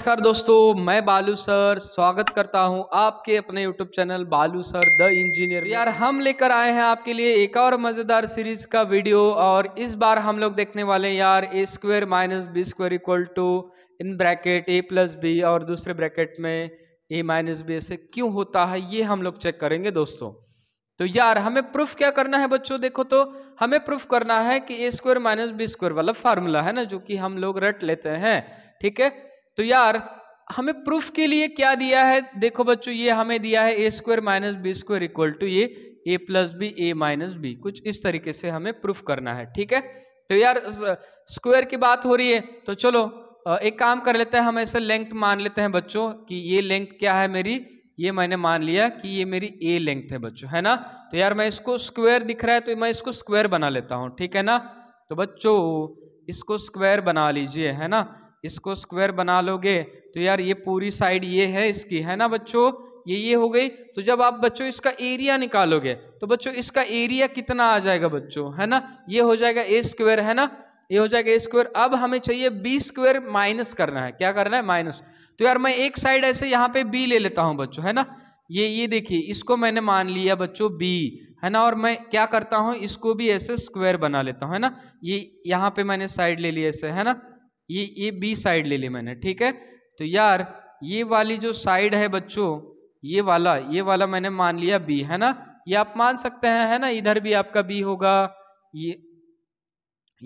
नमस्कार दोस्तों मैं बालू सर स्वागत करता हूं आपके अपने YouTube channel Balu sir the engineer यार हम लेकर आए हैं आपके लिए एक और मज़ेदार सीरीज का वीडियो और इस बार हम लोग देखने वाले हैं यार a square minus b square equal to in bracket a plus b और दूसरे ब्रैकेट में ए माइनस बी ऐसे क्यों होता है ये हम लोग चेक करेंगे दोस्तों तो यार हमें प्रूफ क्या करना है बच्चों देखो तो हमें प्रूफ करना है कि a square minus b square वाला फार्मूला है ना जो कि हम लोग रट लेते हैं ठीक है तो यार हमें प्रूफ के लिए क्या दिया है देखो बच्चों ये हमें दिया है a square minus b square equal to ये a plus b a minus b कुछ इस तरीके से हमें प्रूफ करना है ठीक है तो यार स्क्वायर की बात हो रही है तो चलो एक काम कर लेते हैं हम ऐसे लेंथ मान लेते हैं बच्चों कि ये लेंथ क्या है मेरी ये मैंने मान लिया कि ये मेरी ए लेंथ है बच्चों है ना तो यार मैं इसको स्क्वायर दिख रहा है तो मैं इसको स्क्वायर बना लेता हूँ ठीक है ना तो बच्चों इसको स्क्वायर बना लीजिए है ना इसको स्क्वायर बना लोगे तो यार ये पूरी साइड ये है इसकी है ना बच्चों ये ये हो गई तो जब आप बच्चों इसका एरिया निकालोगे तो बच्चों इसका एरिया कितना आ जाएगा बच्चों है ना ये हो जाएगा ए स्क्वायर है ना ये हो जाएगा ए स्क्वायर अब हमें चाहिए बी स्क्वायर माइनस करना है क्या करना है माइनस तो यार मैं एक साइड ऐसे यहाँ पे बी ले लेता हूँ बच्चों है ना ये ये देखिए इसको मैंने मान लिया बच्चों बी है ना और मैं क्या करता हूँ इसको भी ऐसे स्क्वायर बना लेता हूँ है ना ये यहाँ पे मैंने साइड ले लिया ऐसे है ना ये ये बी साइड ले ली मैंने ठीक है तो यार ये वाली जो साइड है बच्चों ये वाला ये वाला मैंने मान लिया बी है ना ये आप मान सकते हैं है ना इधर भी आपका बी होगा ये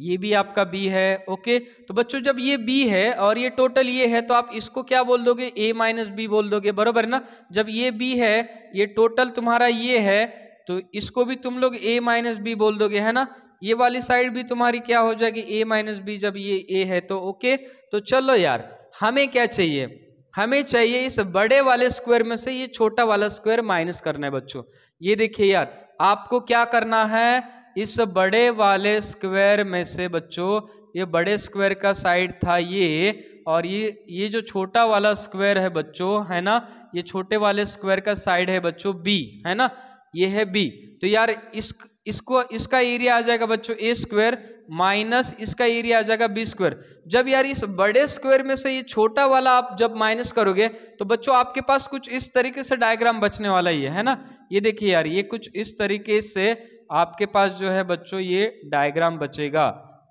ये भी आपका बी है ओके तो बच्चों जब ये बी है और ये टोटल ये है तो आप इसको क्या बोल दोगे ए माइनस बी बोल दोगे बरोबर ना जब ये बी है ये टोटल तुम्हारा ये है तो इसको भी तुम लोग ए माइनस बी बोल दोगे है ना ये वाली साइड भी तुम्हारी क्या हो जाएगी ए माइनस बी जब ये ए है तो ओके तो चलो यार हमें क्या चाहिए हमें चाहिए इस बड़े वाले स्क्वायर में से ये छोटा वाला स्क्वायर माइनस करना है बच्चों ये देखिए यार आपको क्या करना है इस बड़े वाले स्क्वायर में से बच्चों ये बड़े स्क्वायर का साइड था ये और ये ये जो छोटा वाला स्क्वायर है बच्चों है ना ये छोटे वाले स्क्वायर का साइड है बच्चों बी है ना ये है बी तो यार इस इसको इसका एरिया आ जाएगा बच्चों ए स्क्वायर माइनस इसका एरिया आ जाएगा बी स्क्वायर जब यार इस बड़े स्क्वायर में से ये छोटा वाला आप जब माइनस करोगे तो बच्चों आपके पास कुछ इस तरीके से डायग्राम बचने वाला ही है ना ये देखिए यार ये कुछ इस तरीके से आपके पास जो है बच्चों ये डायग्राम बचेगा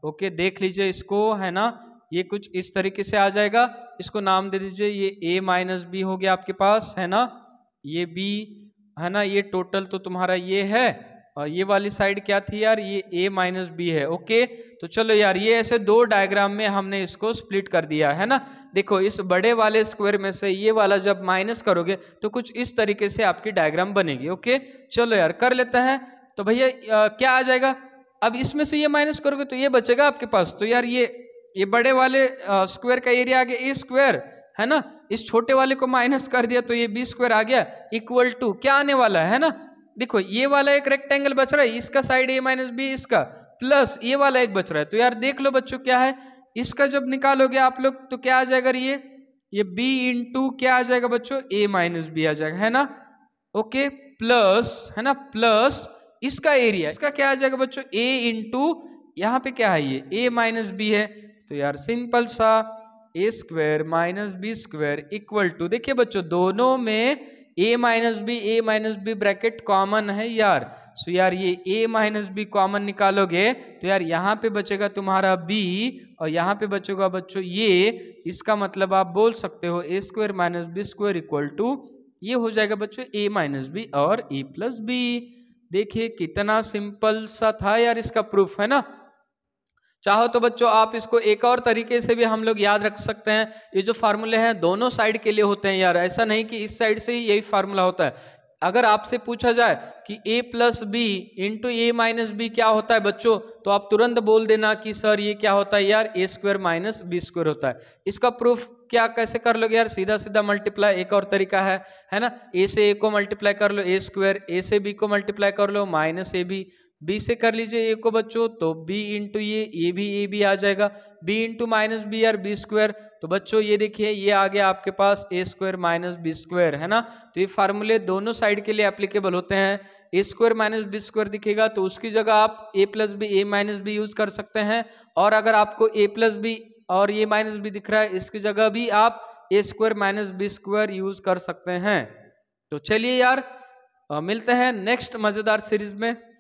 ओके देख लीजिए इसको है ना ये कुछ इस तरीके से आ जाएगा इसको नाम दे दीजिए ये ए माइनस बी हो गया आपके पास है ना ये बी है ना ये टोटल तो तुम्हारा ये है और ये वाली साइड क्या थी यार ये ए माइनस बी है ओके तो चलो यार ये ऐसे दो डायग्राम में हमने इसको स्प्लिट कर दिया है ना देखो इस बड़े वाले स्क्वायर में से ये वाला जब माइनस करोगे तो कुछ इस तरीके से आपकी डायग्राम बनेगी ओके चलो यार कर लेते हैं तो भैया क्या आ जाएगा अब इसमें से ये माइनस करोगे तो ये बचेगा आपके पास तो यार ये ये बड़े वाले स्क्वायर का एरिया आ गया ए स्क्वायर है ना इस छोटे वाले को माइनस कर दिया तो ये बी स्क्वायर आ गया इक्वल टू क्या आने वाला है ना देखो ये वाला एक रेक्टेंगल बच रहा है इसका साइड ए माइनस बी इसका प्लस ये वाला एक बच रहा है तो यार देख लो बच्चों क्या है इसका जब निकालोगे आप लोग तो क्या आ जाएगा ये ये b इंटू क्या आ जाएगा बच्चों a माइनस बी आ जाएगा है ना ओके प्लस है ना प्लस इसका एरिया इसका क्या आ जाएगा बच्चों a इंटू यहाँ पे क्या है ये a माइनस बी है तो यार सिंपल सा a square minus b square equal to देखिए बच्चों दोनों में a minus b a minus b bracket common है यार सो यार ये ए माइनस बी कॉमन निकालोगे तो यार यहाँ पे बचेगा तुम्हारा बी और यहाँ पे बचेगा बच्चों ये इसका मतलब आप बोल सकते हो a square minus b square equal to ये हो जाएगा बच्चों ए माइनस बी और ए प्लस बी देखिए कितना सिंपल सा था यार इसका प्रूफ है ना चाहो तो बच्चों आप इसको एक और तरीके से भी हम लोग याद रख सकते हैं ये जो फार्मूले हैं दोनों साइड के लिए होते हैं यार ऐसा नहीं कि इस साइड से ही यही फार्मूला होता है अगर आपसे पूछा जाए कि a plus b into a minus b क्या होता है बच्चों तो आप तुरंत बोल देना कि सर ये क्या होता है यार a square minus b square होता है इसका प्रूफ क्या कैसे कर लोगे यार सीधा सीधा मल्टीप्लाई एक और तरीका है है ना ए से ए को मल्टीप्लाई कर लो ए स्क्वायर ए से बी को मल्टीप्लाई कर लो माइनस ए बी बी से कर लीजिए ए को बच्चों तो बी इंटू ये ए भी ए भी आ जाएगा b into minus b are b square तो बच्चों ये देखिए ये आ गया आपके पास a square minus b square है ना तो ये फार्मूले दोनों साइड के लिए एप्लीकेबल होते हैं a square minus b square दिखेगा तो उसकी जगह आप a plus b a minus b use कर सकते हैं और अगर आपको ए प्लस बी और ये माइनस बी दिख रहा है इसकी जगह भी आप a square minus b square use कर सकते हैं तो चलिए यार मिलते हैं नेक्स्ट मजेदार सीरीज में